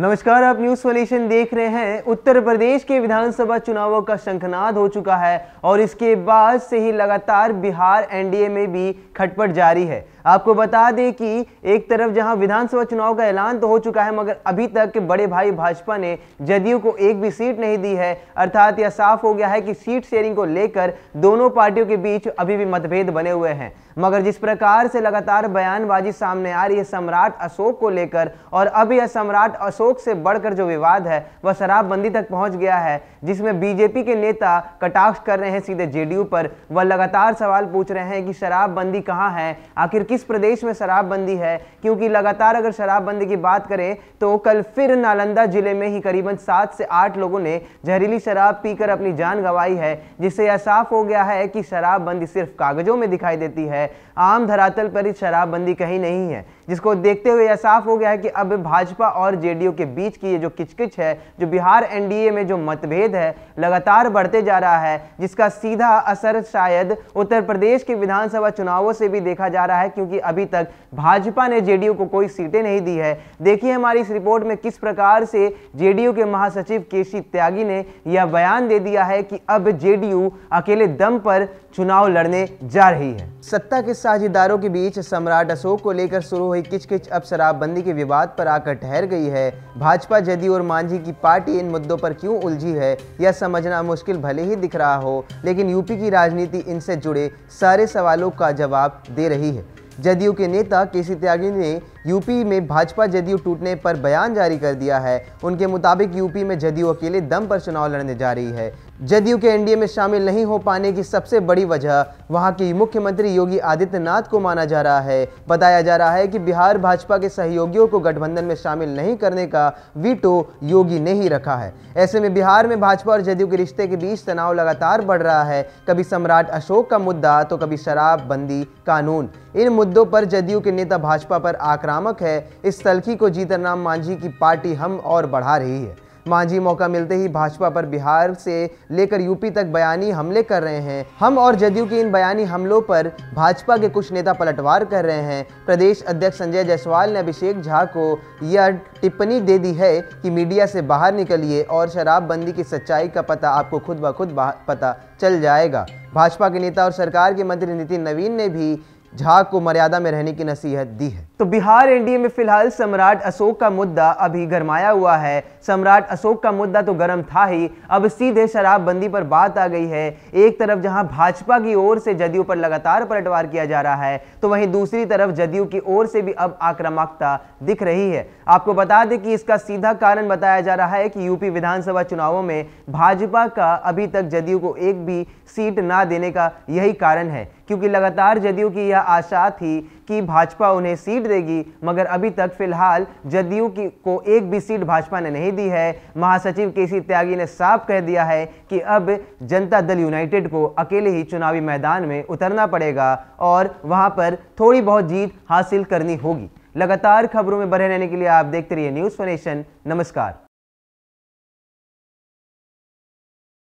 नमस्कार आप news solution देख रहे हैं उत्तर प्रदेश के विधानसभा चुनावों का शंखनाद हो चुका है और इसके बाद से ही लगातार बिहार एनडीए में भी खटपट जारी है आपको बता दें कि एक तरफ जहां विधानसभा चुनाव का ऐलान तो हो चुका है मगर अभी तक बड़े भाई भाजपा ने जदयू को एक भी सीट नहीं दी है अर्थात यह साफ हो गया है कि सीट शेयरिंग को लेकर दोनों पार्टियों के बीच अभी भी मतभेद बने हुए हैं मगर जिस प्रकार से लगातार बयानबाजी सामने आ रही है सम्राट अशोक को लेकर और अब यह सम्राट अशोक से बढ़कर जो विवाद है वह शराबबंदी तक पहुंच गया है जिसमें बीजेपी के नेता कटाक्ष कर रहे हैं सीधे जेडीयू पर वह लगातार सवाल पूछ रहे हैं कि शराबबंदी कहाँ है आखिर किस प्रदेश में शराबबंदी है क्योंकि लगातार अगर शराबबंदी की बात करें तो कल फिर नालंदा जिले में ही करीबन सात से आठ लोगों ने जहरीली शराब पीकर अपनी जान गंवाई है जिससे यह साफ हो गया है कि शराबबंदी सिर्फ कागजों में दिखाई देती है आम धरातल पर ही शराबबंदी कहीं नहीं है जिसको देखते हुए यह साफ हो गया है कि अब भाजपा और जेडीयू के बीच की ये जो किचकिच है जो बिहार एनडीए में जो मतभेद है लगातार बढ़ते जा रहा है जिसका सीधा असर शायद उत्तर प्रदेश के विधानसभा चुनावों से भी देखा जा रहा है क्योंकि अभी तक भाजपा ने जेडीयू को कोई सीटें नहीं दी है देखिए हमारी इस रिपोर्ट में किस प्रकार से जेडीयू के महासचिव के त्यागी ने यह बयान दे दिया है कि अब जेडीयू अकेले दम पर चुनाव लड़ने जा रही है सत्ता जनता के साझेदारों के बीच सम्राट अशोक को लेकर शुरू हुई किचकिच अब शराबबंदी के विवाद पर आकर ठहर गई है भाजपा जदयू और मांझी की पार्टी इन मुद्दों पर क्यों उलझी है यह समझना मुश्किल भले ही दिख रहा हो लेकिन यूपी की राजनीति इनसे जुड़े सारे सवालों का जवाब दे रही है जदयू के नेता के त्यागी ने यूपी में भाजपा जदयू टूटने पर बयान जारी कर दिया है उनके मुताबिक यूपी में जदयू अकेले दम पर चुनाव लड़ने जा रही है जदयू के एनडीए में शामिल नहीं हो पाने की सबसे बड़ी वजह वहां की मुख्यमंत्री योगी आदित्यनाथ को माना जा रहा है बताया जा रहा है कि बिहार भाजपा के सहयोगियों को गठबंधन में शामिल नहीं करने का वीटो योगी ने ही रखा है ऐसे में बिहार में भाजपा और जदयू के रिश्ते के बीच तनाव लगातार बढ़ रहा है कभी सम्राट अशोक का मुद्दा तो कभी शराबबंदी कानून इन मुद्दों पर जदयू के नेता भाजपा पर आक्रामक नामक है इस तलखी को जीतन राम मांझी की पार्टी हम और बढ़ा रही है मांझी मौका मिलते ही भाजपा पर बिहार से लेकर यूपी तक बयानी हमले कर रहे हैं हम और जदयू के इन बयानी हमलों पर भाजपा के कुछ नेता पलटवार कर रहे हैं प्रदेश अध्यक्ष संजय जायसवाल ने अभिषेक झा को यह टिप्पणी दे दी है कि मीडिया से बाहर निकलिए और शराबबंदी की सच्चाई का पता आपको खुद ब खुद पता चल जाएगा भाजपा के नेता और सरकार के मंत्री नितिन नवीन ने भी झा को मर्यादा में रहने की नसीहत दी है तो बिहार एनडीए में फिलहाल सम्राट अशोक का मुद्दा अभी गरमाया हुआ है सम्राट अशोक का मुद्दा तो गर्म था ही अब सीधे शराबबंदी पर बात आ गई है एक तरफ जहां भाजपा की ओर से जदयू पर लगातार पलटवार किया जा रहा है तो वहीं दूसरी तरफ जदयू की ओर से भी अब आक्रामकता दिख रही है आपको बता दें कि इसका सीधा कारण बताया जा रहा है कि यूपी विधानसभा चुनावों में भाजपा का अभी तक जदयू को एक भी सीट ना देने का यही कारण है क्योंकि लगातार जदयू की यह आशा थी कि भाजपा उन्हें सीट देगी मगर अभी तक फिलहाल जदयू की को एक भी सीट भाजपा ने नहीं दी है महासचिव के सी त्यागी ने साफ कह दिया है कि अब जनता दल यूनाइटेड को अकेले ही चुनावी मैदान में उतरना पड़ेगा और वहाँ पर थोड़ी बहुत जीत हासिल करनी होगी लगातार खबरों में बने रहने के लिए आप देखते रहिए न्यूज़ फोनेशन नमस्कार